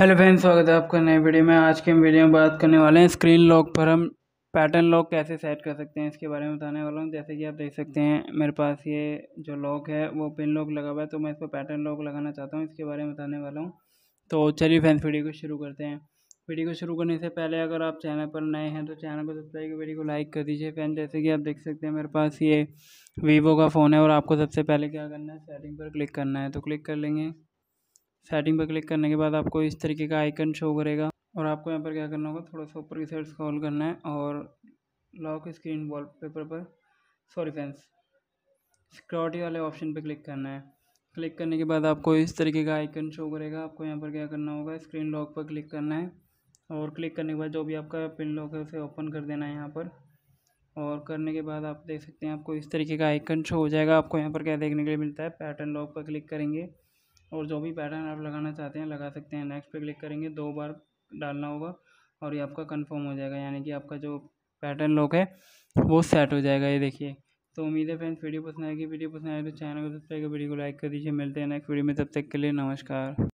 hello friends स्वागत है आपका नए वीडियो में आज के हम वीडियो में बात करने वाले हैं स्क्रीन लॉक पर हम पैटर्न लॉक कैसे सेट कर सकते हैं इसके बारे में बताने वाला हूँ जैसे कि आप देख सकते हैं मेरे पास ये जो लॉक है वो पिन लॉक लगा हुआ है तो मैं इस पर पैटर्न लॉक लगाना चाहता हूँ इसके बारे में बताने वाला हूँ तो चलिए फ्रेंड्स वीडियो को शुरू करते हैं वीडियो को शुरू करने से पहले अगर आप चैनल पर नए हैं तो चैनल को सब्सक्राइब वीडियो को लाइक कर दीजिए फैन जैसे कि आप देख सकते हैं मेरे पास ये वीवो का फ़ोन है और आपको सबसे पहले क्या करना है सेटिंग पर क्लिक करना है तो क्लिक कर लेंगे सेटिंग पर क्लिक करने के बाद आपको इस तरीके का आइकन शो करेगा और आपको यहाँ पर क्या करना होगा थोड़ा सा ऊपर की साइड स्क्रॉल करना है और लॉक स्क्रीन वॉलपेपर पर सॉरी फ्रेंड्स सिक्योरिटी वाले ऑप्शन पर क्लिक करना है क्लिक करने के बाद आपको इस तरीके का आइकन शो करेगा आपको यहाँ पर क्या करना होगा स्क्रीन लॉक पर क्लिक करना है और क्लिक करने के बाद जो भी आपका पिन लॉक है उसे ओपन कर देना है यहाँ पर और करने के बाद आप देख सकते हैं आपको इस तरीके का आइकन शो हो जाएगा आपको यहाँ पर क्या देखने के लिए मिलता है पैटर्न लॉक पर क्लिक करेंगे और जो भी पैटर्न आप लगाना चाहते हैं लगा सकते हैं नेक्स्ट पे क्लिक करेंगे दो बार डालना होगा और ये आपका कंफर्म हो जाएगा यानी कि आपका जो पैटर्न लोग है वो सेट हो जाएगा ये देखिए तो उम्मीद है फ्रेंड्स वीडियो पसंद आएगी वीडियो पसंद आए तो चैनल को सब्सक्राइब वीडियो को लाइक कर दीजिए मिलते हैं नेक्स्ट वीडियो में तब तक के लिए नमस्कार